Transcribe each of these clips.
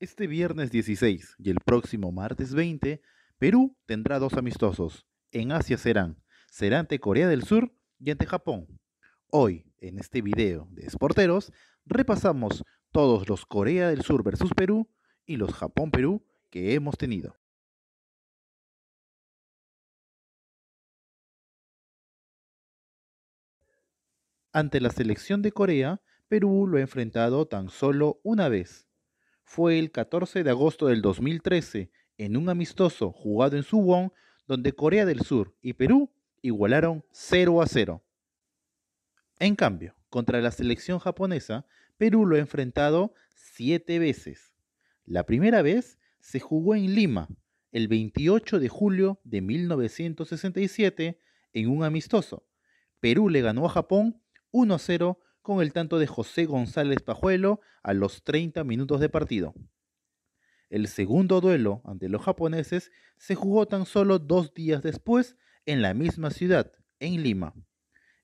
Este viernes 16 y el próximo martes 20, Perú tendrá dos amistosos. En Asia serán, será ante Corea del Sur y ante Japón. Hoy, en este video de Esporteros, repasamos todos los Corea del Sur versus Perú y los Japón-Perú que hemos tenido. Ante la selección de Corea, Perú lo ha enfrentado tan solo una vez, fue el 14 de agosto del 2013, en un amistoso jugado en Suwon, donde Corea del Sur y Perú igualaron 0 a 0. En cambio, contra la selección japonesa, Perú lo ha enfrentado 7 veces. La primera vez se jugó en Lima, el 28 de julio de 1967, en un amistoso. Perú le ganó a Japón 1 a 0 con el tanto de José González Pajuelo a los 30 minutos de partido. El segundo duelo ante los japoneses se jugó tan solo dos días después en la misma ciudad, en Lima.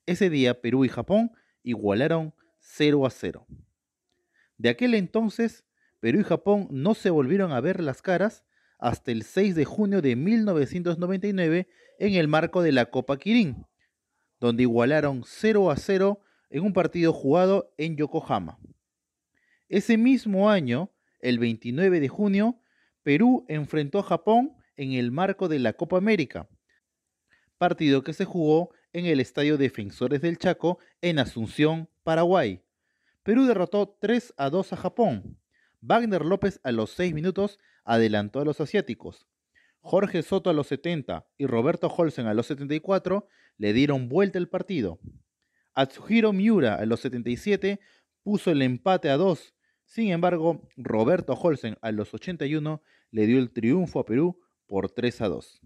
Ese día Perú y Japón igualaron 0 a 0. De aquel entonces, Perú y Japón no se volvieron a ver las caras hasta el 6 de junio de 1999 en el marco de la Copa Kirin, donde igualaron 0 a 0 en un partido jugado en Yokohama. Ese mismo año, el 29 de junio, Perú enfrentó a Japón en el marco de la Copa América, partido que se jugó en el Estadio Defensores del Chaco en Asunción, Paraguay. Perú derrotó 3 a 2 a Japón. Wagner López a los 6 minutos adelantó a los asiáticos. Jorge Soto a los 70 y Roberto Holsen a los 74 le dieron vuelta el partido. Atsuhiro Miura a los 77 puso el empate a 2. Sin embargo, Roberto Holsen a los 81 le dio el triunfo a Perú por 3 a 2.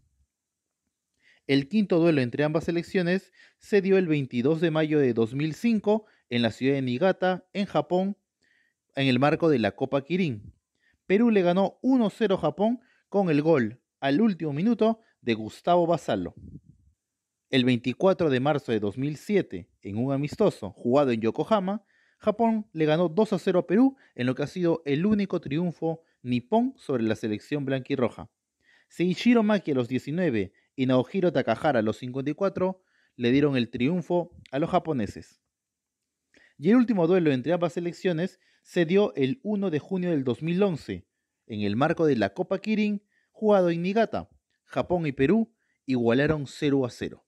El quinto duelo entre ambas selecciones se dio el 22 de mayo de 2005 en la ciudad de Niigata, en Japón, en el marco de la Copa Kirin. Perú le ganó 1-0 a Japón con el gol al último minuto de Gustavo Basalo. El 24 de marzo de 2007, en un amistoso jugado en Yokohama, Japón le ganó 2 a 0 a Perú en lo que ha sido el único triunfo nipón sobre la selección blanquirroja. Seishiro Maki a los 19 y Naohiro Takahara a los 54 le dieron el triunfo a los japoneses. Y el último duelo entre ambas selecciones se dio el 1 de junio del 2011, en el marco de la Copa Kirin, jugado en Niigata. Japón y Perú igualaron 0 a 0.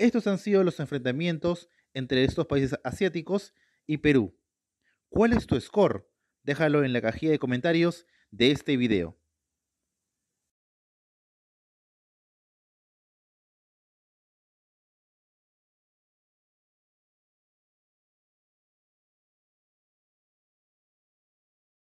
Estos han sido los enfrentamientos entre estos países asiáticos y Perú. ¿Cuál es tu score? Déjalo en la cajilla de comentarios de este video.